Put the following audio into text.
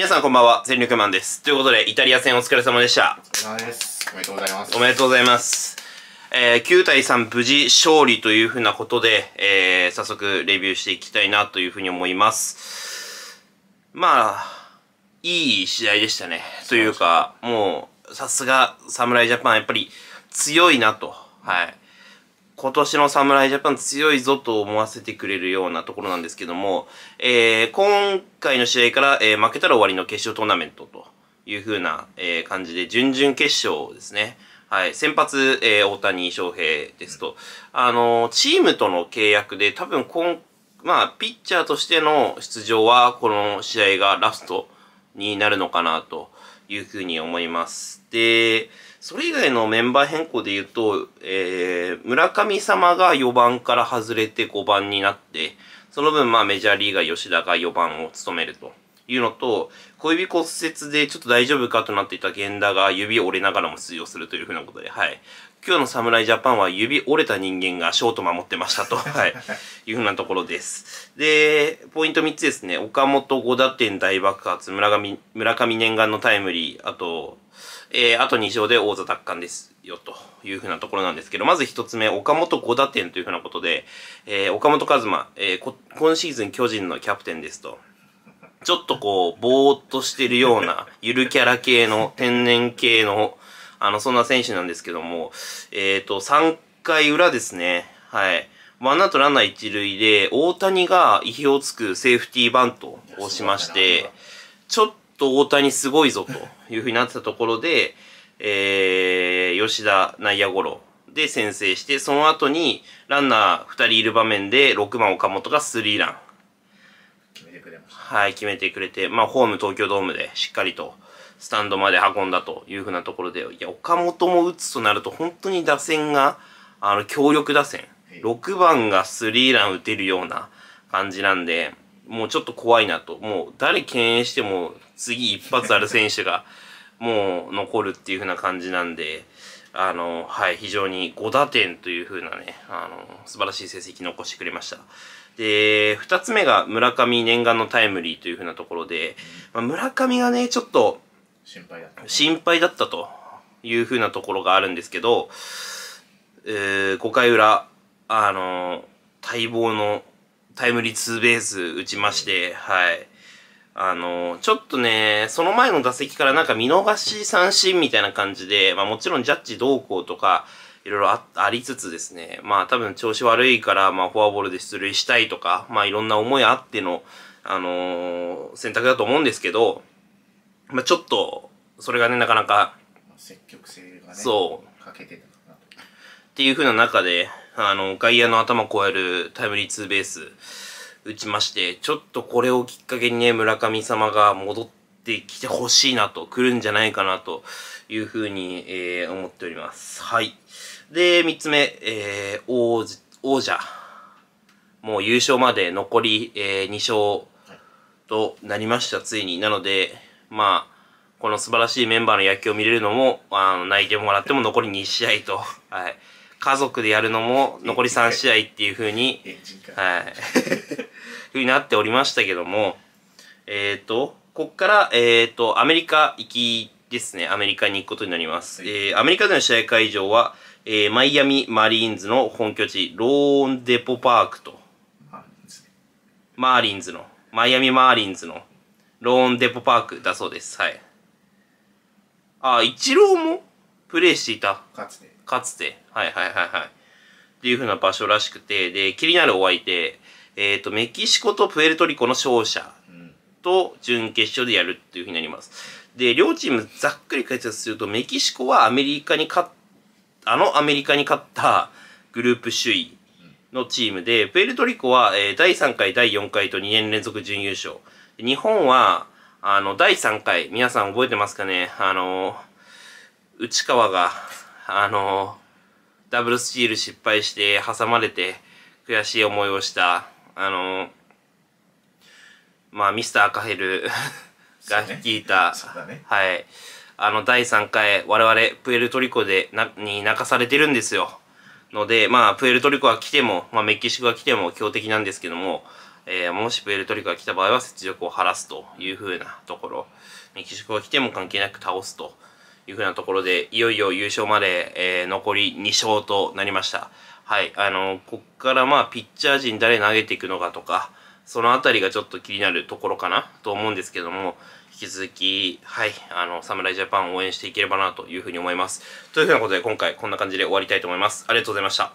皆さんこんばんは、全力マンです。ということで、イタリア戦お疲れ様でした。お疲れ様です。おめでとうございます。おめでとうございます。えー、9対3無事勝利というふうなことで、えー、早速レビューしていきたいなというふうに思います。まあ、いい試合でしたね。というか、もう、さすが侍ジャパン、やっぱり強いなと。はい。今年の侍ジャパン強いぞと思わせてくれるようなところなんですけども、えー、今回の試合から、えー、負けたら終わりの決勝トーナメントという風な、えー、感じで、準々決勝ですね。はい。先発、えー、大谷翔平ですと。あのチームとの契約で、多分今、まあ、ピッチャーとしての出場は、この試合がラストになるのかなという風に思います。で、それ以外のメンバー変更で言うと、えー、村神様が4番から外れて5番になって、その分まあメジャーリーガー吉田が4番を務めると。いうのと、小指骨折でちょっと大丈夫かとなっていた源田が指折れながらも出場するというふうなことで、はい。今日の侍ジャパンは指折れた人間がショート守ってましたと、はい、いうふうなところです。で、ポイント3つですね。岡本5打点大爆発、村上、村上念願のタイムリー、あと、えー、あと2勝で王座奪還ですよ、というふうなところなんですけど、まず1つ目、岡本5打点というふうなことで、えー、岡本和真、えー、今シーズン巨人のキャプテンですと。ちょっとこう、ぼーっとしてるような、ゆるキャラ系の、天然系の、あの、そんな選手なんですけども、えっ、ー、と、3回裏ですね。はい。ワンアウトランナー一塁で、大谷が意表をつくセーフティーバントをしまして、ちょっと大谷すごいぞというふうになってたところで、えー、吉田内野ゴロで先制して、その後にランナー2人いる場面で6番岡本がスリーラン。はい、決めてくれて、まあ、ホーム東京ドームでしっかりと、スタンドまで運んだというふうなところで、いや、岡本も打つとなると、本当に打線が、あの、強力打線。6番がスリーラン打てるような感じなんで、もうちょっと怖いなと。もう、誰敬遠しても、次一発ある選手が、もう残るっていうふうな感じなんで、あの、はい、非常に5打点というふうなね、あの、素晴らしい成績残してくれました。で、二つ目が村上念願のタイムリーというふうなところで、まあ、村上がね、ちょっと心配だった、心配だったというふうなところがあるんですけど、えー、5回裏、あの待望のタイムリーツーベース打ちまして、はい。あの、ちょっとね、その前の打席からなんか見逃し三振みたいな感じで、まあもちろんジャッジどうこうとか、いろいろありつつですね、まあ多分調子悪いから、まあフォアボールで出塁したいとか、まあいろんな思いあっての、あのー、選択だと思うんですけど、まあちょっと、それがね、なかなか、積極性がね、そう、欠けてたなと。っていう風な中で、あの、外野の頭超えるタイムリーツーベース打ちまして、ちょっとこれをきっかけにね、村神様が戻ってきてほしいなと、来るんじゃないかなというふうに、えー、思っております。はい。で、三つ目、えー、王王者。もう優勝まで残り、えー、2勝となりました、ついに。なので、まあ、この素晴らしいメンバーの野球を見れるのも、あの、泣いてもらっても残り2試合と、はい。家族でやるのも残り3試合っていうふうに、はい。ふうになっておりましたけども、えっ、ー、と、こっから、えっ、ー、と、アメリカ行きですね、アメリカに行くことになります。はい、えー、アメリカでの試合会場は、えー、マイアミマリーンズの本拠地、ローンデポパークと、マーリンズの、マイアミマーリンズの、ローンデポパークだそうです。はい。あ、イチローもプレイしていた。かつて。かつて。はいはいはいはい。っていう風な場所らしくて、で、気になるお相手、えっ、ー、と、メキシコとプエルトリコの勝者と準決勝でやるっていう風になります。で、両チームざっくり解説すると、メキシコはアメリカに勝っあのアメリカに勝ったグループ首位のチームで、プエルトリコは、えー、第3回、第4回と2年連続準優勝。日本は、あの、第3回、皆さん覚えてますかねあのー、内川が、あのー、ダブルスチール失敗して挟まれて悔しい思いをした、あのー、まあ、ミスターカヘルが聞いた、ねね、はいあの第3回我々プエルトリコでなに泣かされてるんですよのでまあプエルトリコが来ても、まあ、メキシコが来ても強敵なんですけども、えー、もしプエルトリコが来た場合は雪辱を晴らすというふうなところメキシコが来ても関係なく倒すというふうなところでいよいよ優勝まで、えー、残り2勝となりましたはいあのこっからまあピッチャー陣誰投げていくのかとかそのあたりがちょっと気になるところかなと思うんですけども、引き続き、はい、あの、侍ジャパンを応援していければなというふうに思います。というふうなことで今回こんな感じで終わりたいと思います。ありがとうございました。